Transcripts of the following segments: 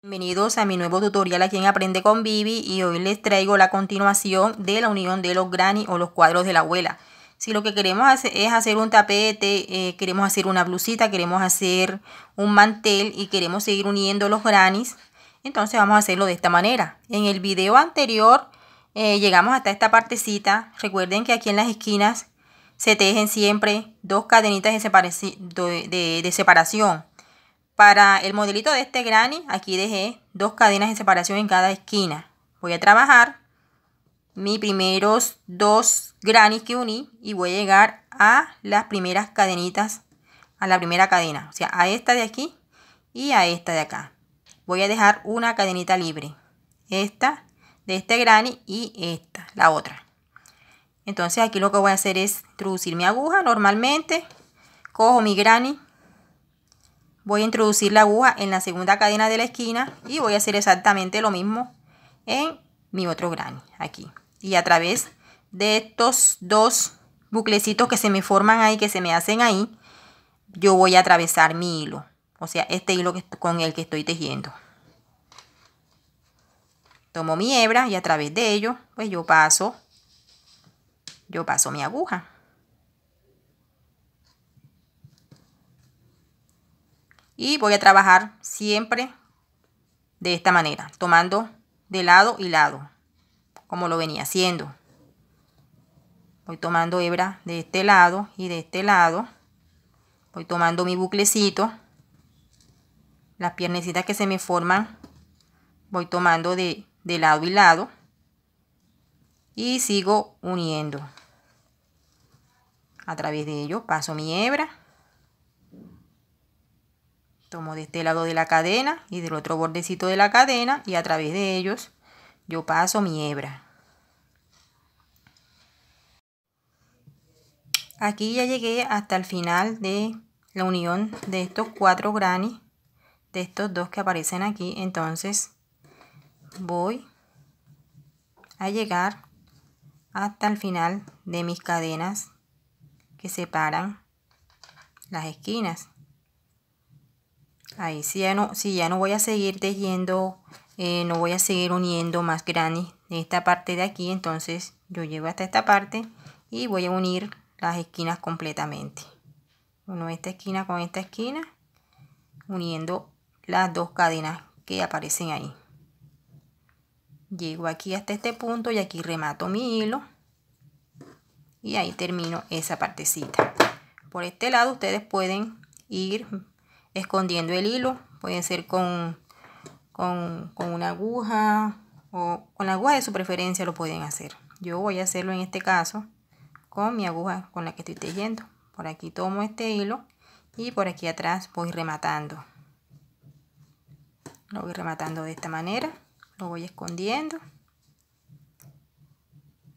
Bienvenidos a mi nuevo tutorial aquí en Aprende con Vivi y hoy les traigo la continuación de la unión de los granny o los cuadros de la abuela. Si lo que queremos hacer es hacer un tapete, eh, queremos hacer una blusita, queremos hacer un mantel y queremos seguir uniendo los granis, entonces vamos a hacerlo de esta manera. En el video anterior eh, llegamos hasta esta partecita. Recuerden que aquí en las esquinas se tejen siempre dos cadenitas de separación para el modelito de este granny, aquí dejé dos cadenas de separación en cada esquina. Voy a trabajar mis primeros dos granny que uní y voy a llegar a las primeras cadenitas, a la primera cadena, o sea, a esta de aquí y a esta de acá. Voy a dejar una cadenita libre, esta de este granny y esta, la otra. Entonces aquí lo que voy a hacer es introducir mi aguja normalmente, cojo mi granny voy a introducir la aguja en la segunda cadena de la esquina y voy a hacer exactamente lo mismo en mi otro granny aquí y a través de estos dos buclecitos que se me forman ahí que se me hacen ahí yo voy a atravesar mi hilo o sea este hilo con el que estoy tejiendo tomo mi hebra y a través de ello pues yo paso yo paso mi aguja y voy a trabajar siempre de esta manera, tomando de lado y lado, como lo venía haciendo. Voy tomando hebra de este lado y de este lado. Voy tomando mi buclecito. Las piernecitas que se me forman, voy tomando de, de lado y lado. Y sigo uniendo. A través de ello paso mi hebra Tomo de este lado de la cadena y del otro bordecito de la cadena y a través de ellos yo paso mi hebra. Aquí ya llegué hasta el final de la unión de estos cuatro granny, de estos dos que aparecen aquí. Entonces voy a llegar hasta el final de mis cadenas que separan las esquinas ahí si ya no, si ya no voy a seguir tejiendo, eh, no voy a seguir uniendo más granes de esta parte de aquí, entonces yo llego hasta esta parte y voy a unir las esquinas completamente. Uno esta esquina con esta esquina, uniendo las dos cadenas que aparecen ahí. Llego aquí hasta este punto y aquí remato mi hilo y ahí termino esa partecita. Por este lado ustedes pueden ir escondiendo el hilo. pueden ser con, una aguja o con la aguja de su preferencia lo pueden hacer. Yo voy a hacerlo en este caso con mi aguja con la que estoy tejiendo. Por aquí tomo este hilo y por aquí atrás voy rematando. Lo voy rematando de esta manera. Lo voy escondiendo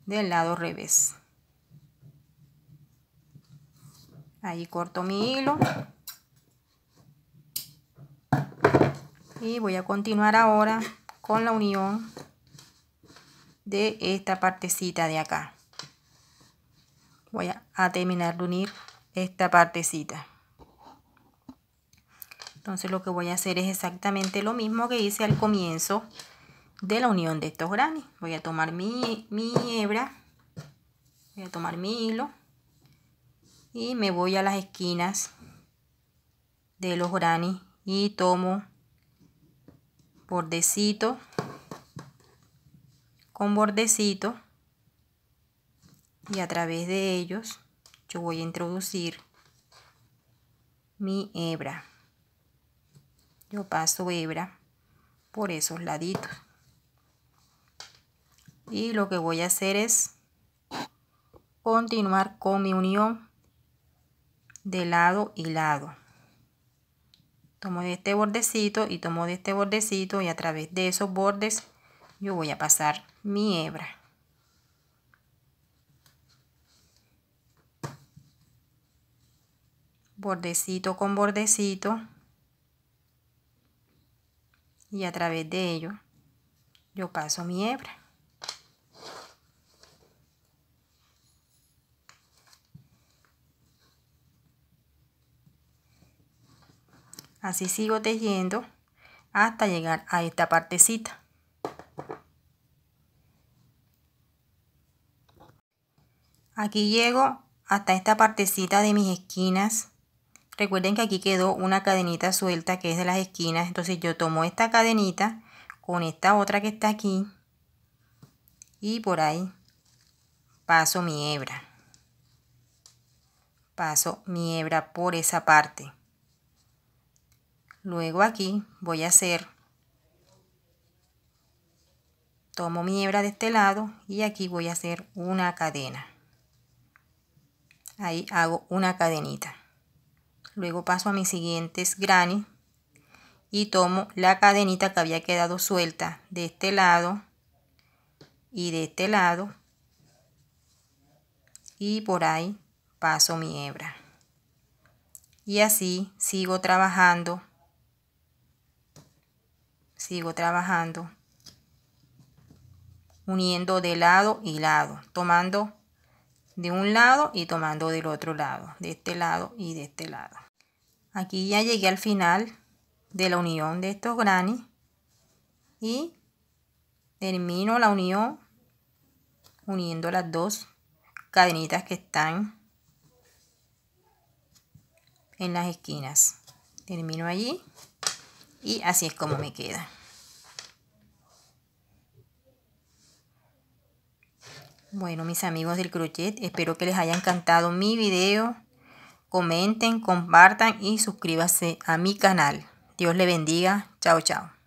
del lado revés. Ahí corto mi hilo. y voy a continuar ahora con la unión de esta partecita de acá voy a terminar de unir esta partecita entonces lo que voy a hacer es exactamente lo mismo que hice al comienzo de la unión de estos granis voy a tomar mi, mi hebra voy a tomar mi hilo y me voy a las esquinas de los granis y tomo bordecito con bordecito y a través de ellos yo voy a introducir mi hebra yo paso hebra por esos laditos y lo que voy a hacer es continuar con mi unión de lado y lado tomo de este bordecito y tomo de este bordecito y a través de esos bordes yo voy a pasar mi hebra. Bordecito con bordecito y a través de ello yo paso mi hebra. así sigo tejiendo hasta llegar a esta partecita aquí llego hasta esta partecita de mis esquinas recuerden que aquí quedó una cadenita suelta que es de las esquinas entonces yo tomo esta cadenita con esta otra que está aquí y por ahí paso mi hebra paso mi hebra por esa parte Luego aquí voy a hacer, tomo mi hebra de este lado y aquí voy a hacer una cadena. Ahí hago una cadenita. Luego paso a mis siguientes granny y tomo la cadenita que había quedado suelta de este lado y de este lado y por ahí paso mi hebra y así sigo trabajando sigo trabajando uniendo de lado y lado tomando de un lado y tomando del otro lado de este lado y de este lado aquí ya llegué al final de la unión de estos granny y termino la unión uniendo las dos cadenitas que están en las esquinas termino allí y así es como me queda. Bueno, mis amigos del crochet, espero que les haya encantado mi video. Comenten, compartan y suscríbanse a mi canal. Dios le bendiga. Chao, chao.